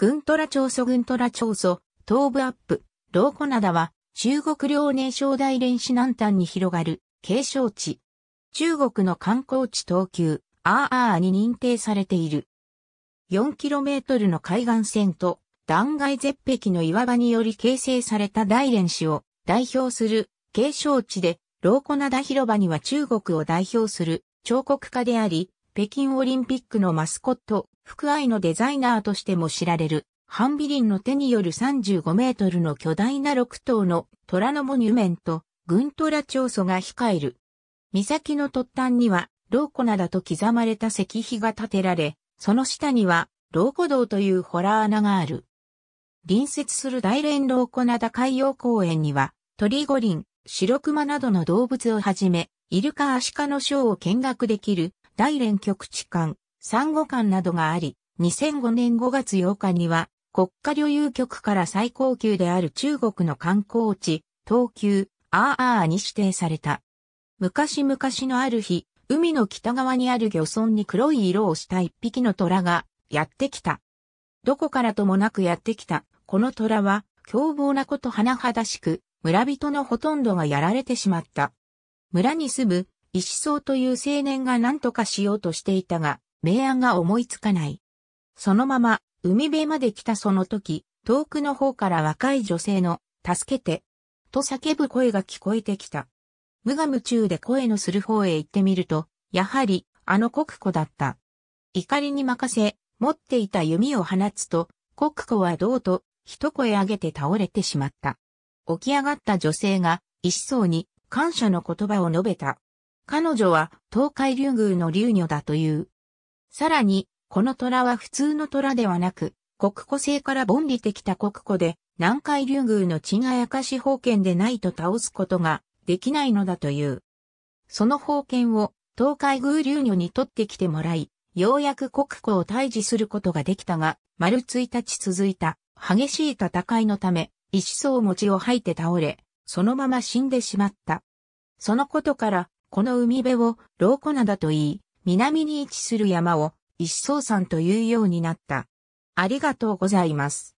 グントラ長祖グントラ長祖、東部アップ、ローコナダは、中国領年省大連市南端に広がる、景勝地。中国の観光地東急、アーアーに認定されている。4km の海岸線と、断崖絶壁の岩場により形成された大連市を代表する景勝地で、ローコナダ広場には中国を代表する彫刻家であり、北京オリンピックのマスコット、福愛のデザイナーとしても知られる、ハンビリンの手による35メートルの巨大な6頭の虎のモニュメント、群虎長査が控える。岬の突端には、老子灘と刻まれた石碑が建てられ、その下には、老子堂というホラー穴がある。隣接する大連老子灘海洋公園には、鳥五輪、白熊などの動物をはじめ、イルカアシカのショーを見学できる大連局地間、産後間などがあり、2005年5月8日には、国家旅遊局から最高級である中国の観光地、東急、アーアーに指定された。昔々のある日、海の北側にある漁村に黒い色をした一匹の虎が、やってきた。どこからともなくやってきた、この虎は、凶暴なこと甚だしく、村人のほとんどがやられてしまった。村に住む石僧という青年が何とかしようとしていたが、明暗が思いつかない。そのまま、海辺まで来たその時、遠くの方から若い女性の、助けて、と叫ぶ声が聞こえてきた。無我夢中で声のする方へ行ってみると、やはり、あの国子だった。怒りに任せ、持っていた弓を放つと、国子はどうと、一声上げて倒れてしまった。起き上がった女性が、一層に、感謝の言葉を述べた。彼女は東海竜宮の竜女だという。さらに、この虎は普通の虎ではなく、国庫制から凡理てきた国庫で、南海竜宮の血が明し宝剣でないと倒すことができないのだという。その宝剣を東海宮竜女に取ってきてもらい、ようやく国庫を退治することができたが、丸1日続いた激しい戦いのため、一層餅を吐いて倒れ、そのまま死んでしまった。そのことから、この海辺をローコナと言い、南に位置する山を一層山というようになった。ありがとうございます。